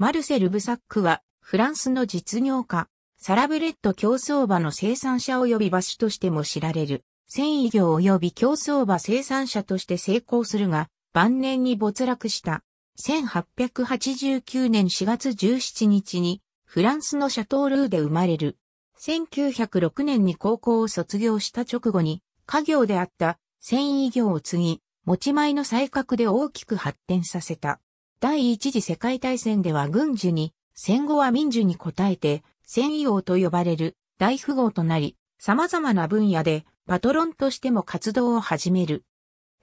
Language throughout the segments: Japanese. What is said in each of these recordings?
マルセル・ブサックは、フランスの実業家、サラブレッド競争馬の生産者及び馬主としても知られる、繊維業及び競争馬生産者として成功するが、晩年に没落した。1889年4月17日に、フランスのシャトールーで生まれる。1906年に高校を卒業した直後に、家業であった繊維業を継ぎ、持ち前の才覚で大きく発展させた。第一次世界大戦では軍需に、戦後は民需に応えて、戦医王と呼ばれる大富豪となり、様々な分野でパトロンとしても活動を始める。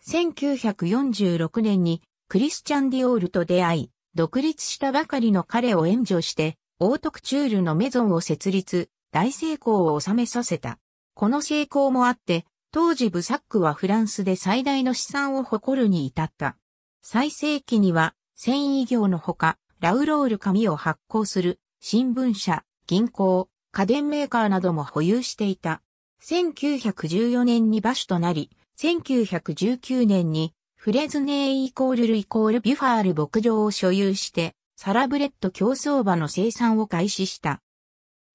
1946年にクリスチャン・ディオールと出会い、独立したばかりの彼を援助して、オートクチュールのメゾンを設立、大成功を収めさせた。この成功もあって、当時ブサックはフランスで最大の資産を誇るに至った。最盛期には繊維業のほか、ラウロール紙を発行する新聞社、銀行、家電メーカーなども保有していた。1914年に馬主となり、1919年にフレズネーイコールルイコールビュファール牧場を所有して、サラブレッド競争馬の生産を開始した。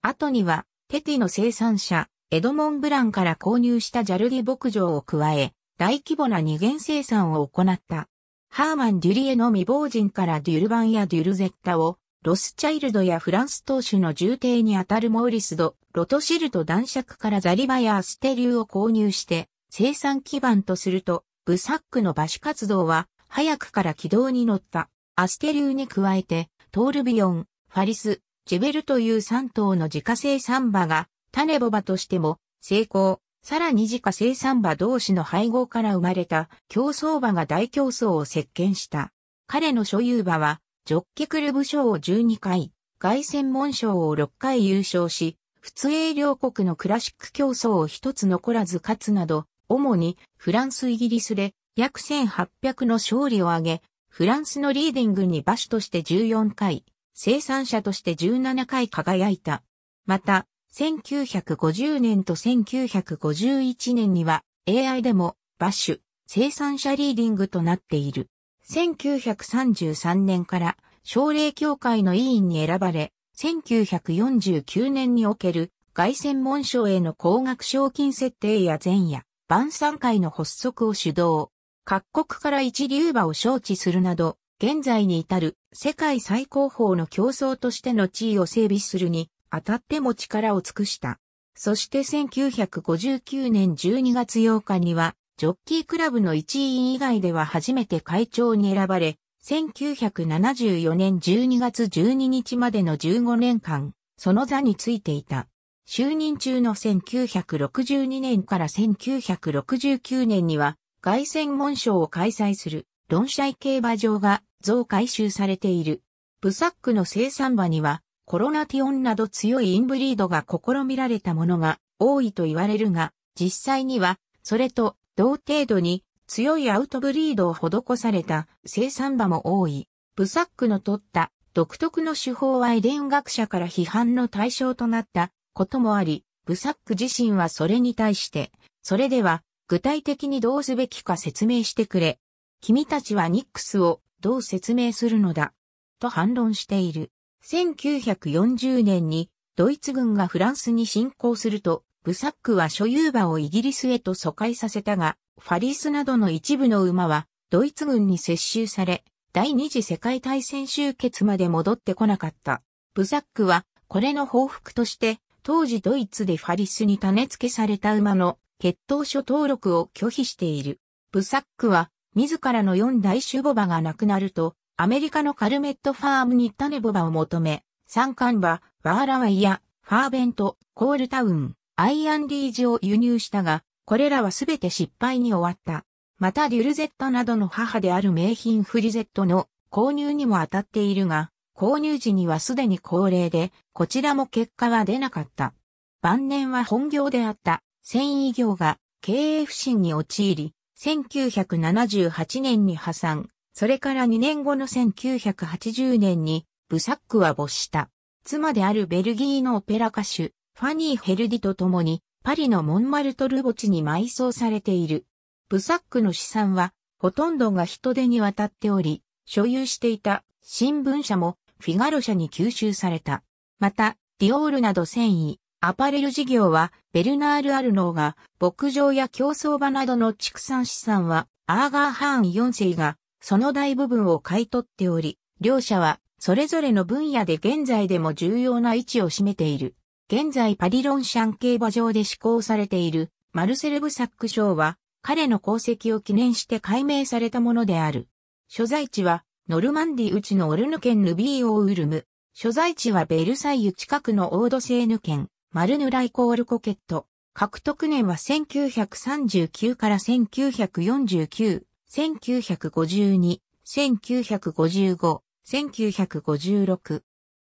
後には、テティの生産者、エドモン・ブランから購入したジャルディ牧場を加え、大規模な二元生産を行った。ハーマン・デュリエの未亡人からデュルバンやデュルゼッタを、ロスチャイルドやフランス投手の重帝にあたるモーリスド、ロトシルト男爵からザリバやアステリューを購入して、生産基盤とすると、ブサックの馬主活動は、早くから軌道に乗った。アステリューに加えて、トールビヨン、ファリス、ジェベルという3頭の自家製サンバが、種ボバとしても、成功、さらに自家生産馬同士の配合から生まれた競争馬が大競争を席巻した。彼の所有馬は、ジョッキクルブ賞を12回、外専門賞を6回優勝し、仏英両国のクラシック競争を一つ残らず勝つなど、主にフランスイギリスで約1800の勝利を挙げ、フランスのリーディングに馬主として14回、生産者として17回輝いた。また、1950年と1951年には AI でもバッシュ生産者リーディングとなっている。1933年から奨励協会の委員に選ばれ、1949年における外専門賞への高額賞金設定や前夜、晩餐会の発足を主導。各国から一流馬を招致するなど、現在に至る世界最高峰の競争としての地位を整備するに当たっても力を尽くした。そして1959年12月8日には、ジョッキークラブの一員以外では初めて会長に選ばれ、1974年12月12日までの15年間、その座についていた。就任中の1962年から1969年には、外戦門賞を開催する、ロンシャイ競馬場が増改修されている。ブサックの生産場には、コロナティオンなど強いインブリードが試みられたものが多いと言われるが、実際には、それと同程度に強いアウトブリードを施された生産馬も多い。ブサックの取った独特の手法は遺伝学者から批判の対象となったこともあり、ブサック自身はそれに対して、それでは具体的にどうすべきか説明してくれ。君たちはニックスをどう説明するのだ、と反論している。1940年にドイツ軍がフランスに侵攻すると、ブサックは所有馬をイギリスへと疎開させたが、ファリスなどの一部の馬はドイツ軍に接収され、第二次世界大戦終結まで戻ってこなかった。ブサックはこれの報復として、当時ドイツでファリスに種付けされた馬の血統書登録を拒否している。ブサックは自らの四大種母馬が亡くなると、アメリカのカルメットファームに種ボバを求め、山間馬、ワーラワイヤ、ファーベント、コールタウン、アイアンリージを輸入したが、これらはすべて失敗に終わった。またデュルゼットなどの母である名品フリゼットの購入にも当たっているが、購入時にはすでに高齢で、こちらも結果は出なかった。晩年は本業であった繊維業が経営不振に陥り、1978年に破産、それから2年後の1980年にブサックは没した。妻であるベルギーのオペラ歌手、ファニー・ヘルディと共にパリのモンマルトル墓地に埋葬されている。ブサックの資産はほとんどが人手に渡っており、所有していた新聞社もフィガロ社に吸収された。また、ディオールなど繊維、アパレル事業はベルナール・アルノーが牧場や競争場などの畜産資産はアーガー・ハーン4世がその大部分を買い取っており、両社はそれぞれの分野で現在でも重要な位置を占めている。現在パリロンシャン競馬場で施行されているマルセル・ブサック賞は彼の功績を記念して解明されたものである。所在地はノルマンディうちのオルヌ県ヌビーオウルム。所在地はベルサイユ近くのオードセーヌ県マルヌライコールコケット。獲得年は1939から1949。1952、1955、1956。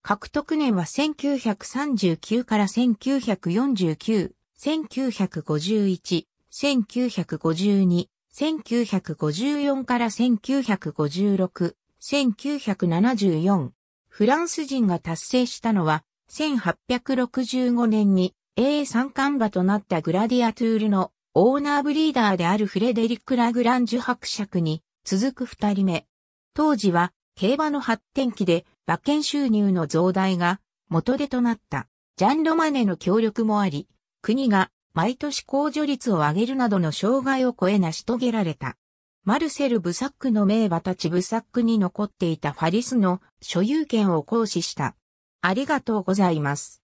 獲得年は1939から1949、1951、1952、1954から1956、1974。フランス人が達成したのは、1865年に A 三冠馬となったグラディアトゥールのオーナーブリーダーであるフレデリック・ラグランジュ伯爵に続く二人目。当時は競馬の発展期で馬券収入の増大が元手となったジャンロマネの協力もあり、国が毎年控除率を上げるなどの障害を超え成し遂げられた。マルセル・ブサックの名馬たちブサックに残っていたファリスの所有権を行使した。ありがとうございます。